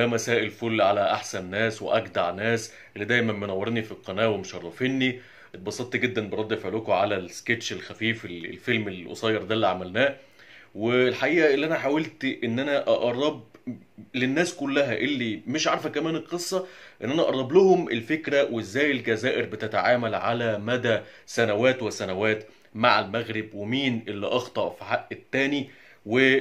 يا مساء الفل على احسن ناس واجدع ناس اللي دايما منورني في القناه ومشرفيني اتبسطت جدا برد فعلكم على السكتش الخفيف الفيلم القصير ده اللي عملناه والحقيقه اللي انا حاولت ان انا اقرب للناس كلها اللي مش عارفه كمان القصه ان انا اقرب لهم الفكره وازاي الجزائر بتتعامل على مدى سنوات وسنوات مع المغرب ومين اللي اخطا في حق التاني و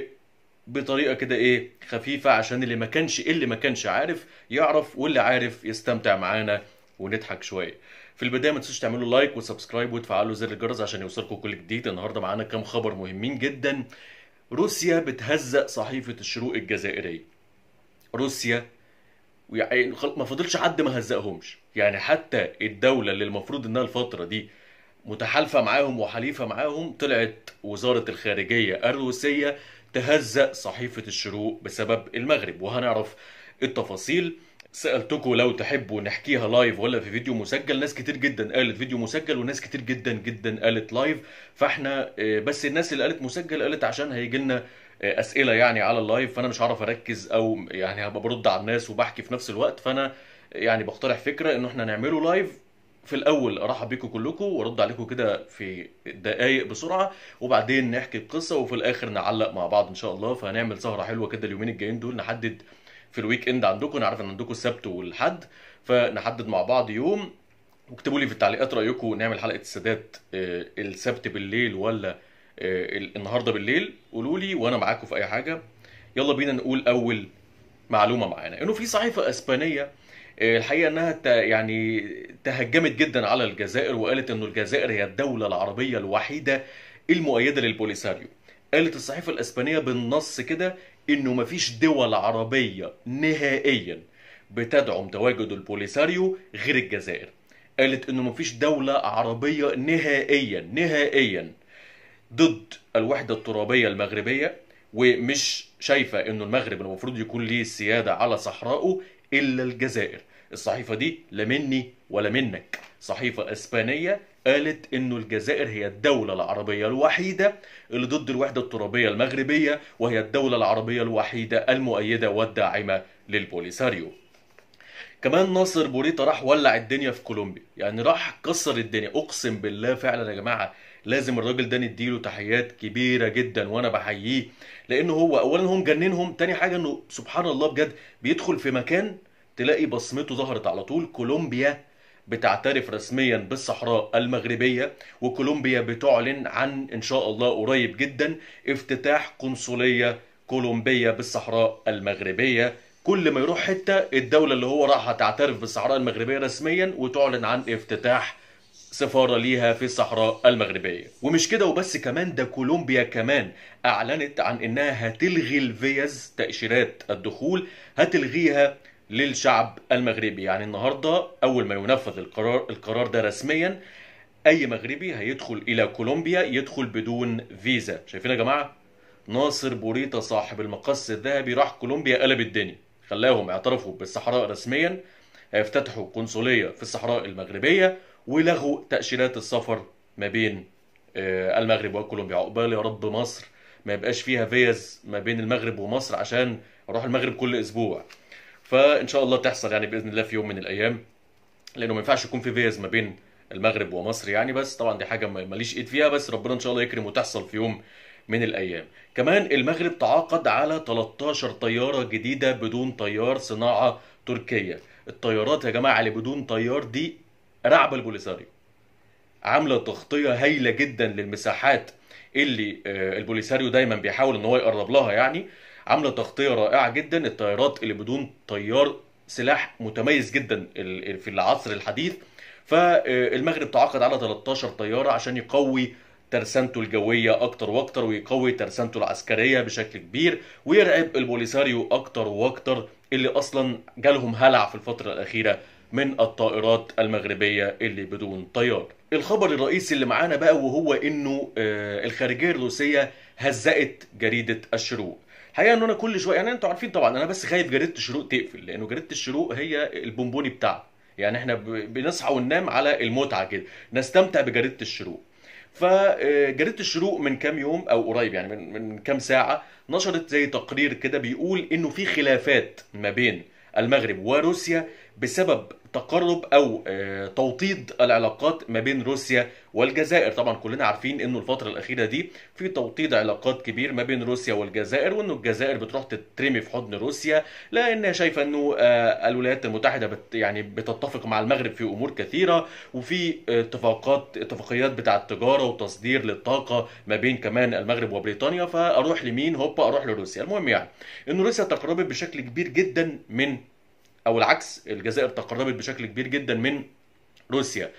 بطريقه كده ايه خفيفه عشان اللي ما كانش اللي ما كانش عارف يعرف واللي عارف يستمتع معانا ونضحك شويه في البدايه ما تنسوش تعملوا لايك وسبسكرايب وتفعلوا زر الجرس عشان يوصلكم كل جديد النهارده معانا كام خبر مهمين جدا روسيا بتهزق صحيفه الشروق الجزائريه روسيا يعني ما فضلش حد ما هزقهمش يعني حتى الدوله اللي المفروض انها الفتره دي متحالفه معاهم وحليفه معاهم طلعت وزاره الخارجيه الروسيه تهزأ صحيفة الشروق بسبب المغرب وهنعرف التفاصيل سألتكم لو تحبوا نحكيها لايف ولا في فيديو مسجل ناس كتير جدا قالت فيديو مسجل وناس كتير جدا جدا قالت لايف فاحنا آه، بس الناس اللي قالت مسجل قالت عشان هيجي لنا آه، اسئله يعني على اللايف فانا مش هعرف اركز او يعني هبقى برد على الناس وبحكي في نفس الوقت فانا يعني بقترح فكره انه احنا نعمله لايف في الاول ارحب بيكم كلكم وارد عليكم كده في دقايق بسرعه وبعدين نحكي القصه وفي الاخر نعلق مع بعض ان شاء الله فهنعمل سهره حلوه كده اليومين الجايين دول نحدد في الويك اند عندكم انا عارف ان عندكم السبت والحد فنحدد مع بعض يوم واكتبوا لي في التعليقات رايكم نعمل حلقه السادات آه، السبت بالليل ولا آه، النهارده بالليل قولوا لي وانا معاكم في اي حاجه يلا بينا نقول اول معلومه معانا انه في صحيفه اسبانيه إيه، الحقيقه انها يعني تهجمت جدا على الجزائر وقالت انه الجزائر هي الدوله العربيه الوحيده المؤيده للبوليساريو قالت الصحيفه الاسبانيه بالنص كده انه مفيش دول عربيه نهائيا بتدعم تواجد البوليساريو غير الجزائر قالت انه مفيش دولة عربية نهائيا نهائيا ضد الوحدة الترابية المغربية ومش شايفة انه المغرب المفروض يكون ليه سيادة على صحرائه إلا الجزائر الصحيفة دي لا مني ولا منك صحيفة إسبانية قالت انه الجزائر هي الدولة العربية الوحيدة اللي ضد الوحدة الترابية المغربية وهي الدولة العربية الوحيدة المؤيدة والداعمة للبوليساريو كمان ناصر بوريتا راح ولع الدنيا في كولومبيا يعني راح كسر الدنيا اقسم بالله فعلا يا جماعة لازم الراجل ده نديله تحيات كبيره جدا وانا بحييه لانه هو اولا هو مجننهم تاني حاجه انه سبحان الله بجد بيدخل في مكان تلاقي بصمته ظهرت على طول كولومبيا بتعترف رسميا بالصحراء المغربية وكولومبيا بتعلن عن إن شاء الله قريب جدا افتتاح قنصلية كولومبية بالصحراء المغربية كل ما يروح حتة الدولة اللي هو راحها تعترف بالصحراء المغربية رسميا وتعلن عن افتتاح سفارة ليها في الصحراء المغربية ومش كده وبس كمان ده كولومبيا كمان أعلنت عن إنها هتلغي الفيز تأشيرات الدخول هتلغيها للشعب المغربي يعني النهاردة أول ما ينفذ القرار القرار ده رسميا أي مغربي هيدخل إلى كولومبيا يدخل بدون فيزا شايفين يا جماعة ناصر بوريتا صاحب المقص الذهبي راح كولومبيا قلب الدنيا خلاهم اعترفوا بالصحراء رسميا هيفتتحوا قنصلية في الصحراء المغربية ولغوا تأشيرات السفر ما بين آه، المغرب وكولومبيا عقبال يا رب مصر ما يبقاش فيها فيز ما بين المغرب ومصر عشان اروح المغرب كل اسبوع فان شاء الله تحصل يعني باذن الله في يوم من الايام لانه ما ينفعش يكون في فيز ما بين المغرب ومصر يعني بس طبعا دي حاجه ماليش ايد فيها بس ربنا ان شاء الله يكرم وتحصل في يوم من الايام كمان المغرب تعاقد على 13 طياره جديده بدون طيار صناعه تركيه الطيارات يا جماعه اللي بدون طيار دي رعب البوليساريو عامله تغطيه هايله جدا للمساحات اللي آه، البوليساريو دايما بيحاول ان هو يقرب لها يعني عامله تغطيه رائعه جدا الطيارات اللي بدون طيار سلاح متميز جدا في العصر الحديث فالمغرب آه، تعاقد على 13 طياره عشان يقوي ترسانته الجوية أكتر وأكتر ويقوي ترسانته العسكرية بشكل كبير ويرعب البوليساريو أكتر وأكتر اللي أصلا جالهم هلع في الفترة الأخيرة من الطائرات المغربية اللي بدون طيار الخبر الرئيسي اللي معانا بقى وهو انه آه، الخارجية الروسية هزقت جريدة الشروق الحقيقه ان انا كل شويه يعني انتوا عارفين طبعا انا بس خايف جريده الشروق تقفل لانه جريده الشروق هي البونبوني بتاعها يعني احنا بنصحى وننام على المتعه كده نستمتع بجريده الشروق فجريده آه، الشروق من كام يوم او قريب يعني من, من كام ساعه نشرت زي تقرير كده بيقول انه في خلافات ما بين المغرب وروسيا بسبب تقرب او آه، توطيد العلاقات ما بين روسيا والجزائر طبعا كلنا عارفين انه الفتره الاخيره دي في توطيد علاقات كبير ما بين روسيا والجزائر وانه الجزائر بتروح تترمي في حضن روسيا لانها شايفه انه آه، الولايات المتحده بت يعني بتتفق مع المغرب في امور كثيره وفي آه، اتفاقات اتفاقيات بتاع تجاره وتصدير للطاقه ما بين كمان المغرب وبريطانيا فاروح لمين هوبا اروح لروسيا المهم يعني انه روسيا تقربت بشكل كبير جدا من او العكس الجزائر تقربت بشكل كبير جدا من روسيا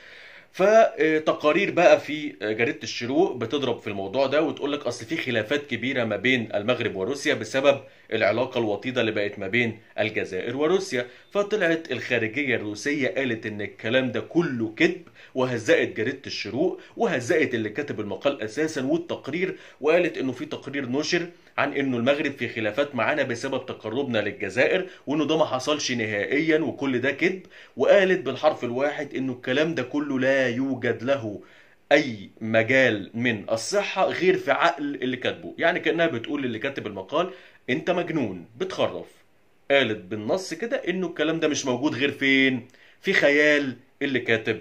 فتقارير بقى في جريده الشروق بتضرب في الموضوع ده وتقول لك اصل في خلافات كبيره ما بين المغرب وروسيا بسبب العلاقه الوطيده اللي بقت ما بين الجزائر وروسيا فطلعت الخارجيه الروسيه قالت ان الكلام ده كله كذب وهزقت جريده الشروق وهزقت اللي كتب المقال اساسا والتقرير وقالت انه في تقرير نشر عن انه المغرب في خلافات معانا بسبب تقربنا للجزائر وانه ده ما حصلش نهائيا وكل ده كذب وقالت بالحرف الواحد انه الكلام ده كله لا يوجد له اي مجال من الصحه غير في عقل اللي كاتبه يعني كانها بتقول للي كاتب المقال انت مجنون بتخرف قالت بالنص كده انه الكلام ده مش موجود غير فين في خيال اللي كاتب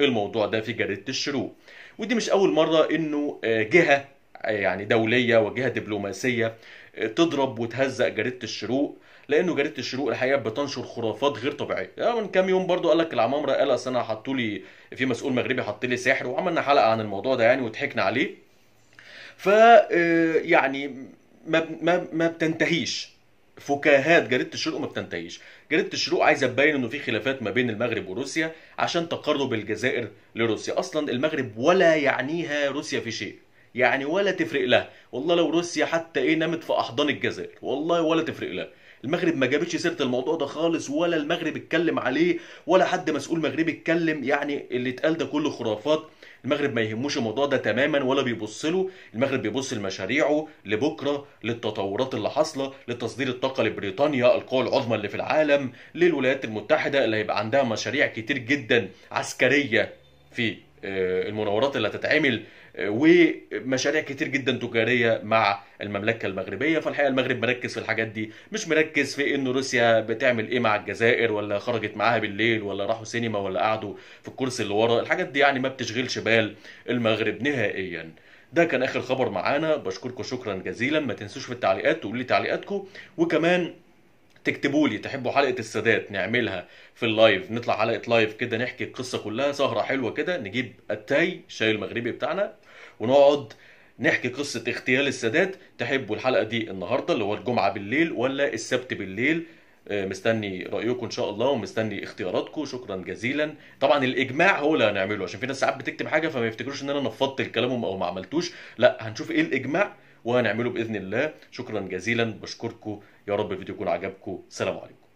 الموضوع ده في جريده الشروق ودي مش اول مره انه آه، جهه يعني دوليه وجهه دبلوماسيه تضرب وتهزق جريده الشروق لانه جريده الشروق الحقيقه بتنشر خرافات غير طبيعيه يعني من كام يوم برضو قال لك العمامره قال اصل انا حطوا لي في مسؤول مغربي حط لي سحر وعملنا حلقه عن الموضوع ده يعني وضحكنا عليه ف آه، يعني ما ما ما بتنتهيش فكاهات جريده الشروق ما بتنتهيش جريده الشروق عايزه تبين انه في خلافات ما بين المغرب وروسيا عشان تقرب الجزائر لروسيا اصلا المغرب ولا يعنيها روسيا في شيء يعني ولا تفرق لها والله لو روسيا حتى ايه نامت في احضان الجزائر والله ولا تفرق لها المغرب ما جابتش سيره الموضوع ده خالص ولا المغرب اتكلم عليه ولا حد مسؤول مغربي اتكلم يعني اللي اتقال ده كله خرافات المغرب ما يهموش الموضوع ده تماما ولا بيبص له المغرب بيبص لمشاريعه لبكره للتطورات اللي حاصله لتصدير الطاقه لبريطانيا القوى العظمى اللي في العالم للولايات المتحده اللي هيبقى عندها مشاريع كتير جدا عسكريه في آه، المناورات اللي هتتعمل ومشاريع كتير جدا تجاريه مع المملكه المغربيه فالحقيقه المغرب مركز في الحاجات دي مش مركز في ان روسيا بتعمل ايه مع الجزائر ولا خرجت معاها بالليل ولا راحوا سينما ولا قعدوا في الكرسي اللي ورا الحاجات دي يعني ما بتشغلش بال المغرب نهائيا ده كان اخر خبر معانا بشكركم شكرا جزيلا ما تنسوش في التعليقات تقولوا لي تعليقاتكم وكمان تكتبوا لي تحبوا حلقه السادات نعملها في اللايف نطلع حلقه لايف كده نحكي القصه كلها سهره حلوه كده نجيب التاي الشاي المغربي بتاعنا ونقعد نحكي قصة اغتيال السادات تحبوا الحلقة دي النهاردة اللي هو الجمعة بالليل ولا السبت بالليل آه، مستني رأيكم إن شاء الله ومستني اختياراتكم شكرا جزيلا طبعا الإجماع هو اللي هنعمله عشان في ناس ساعات بتكتب حاجة فما يفتكروش إن أنا نفضت الكلام أو ما عملتوش لا هنشوف إيه الإجماع وهنعمله بإذن الله شكرا جزيلا بشكركم يا رب الفيديو يكون عجبكم سلام عليكم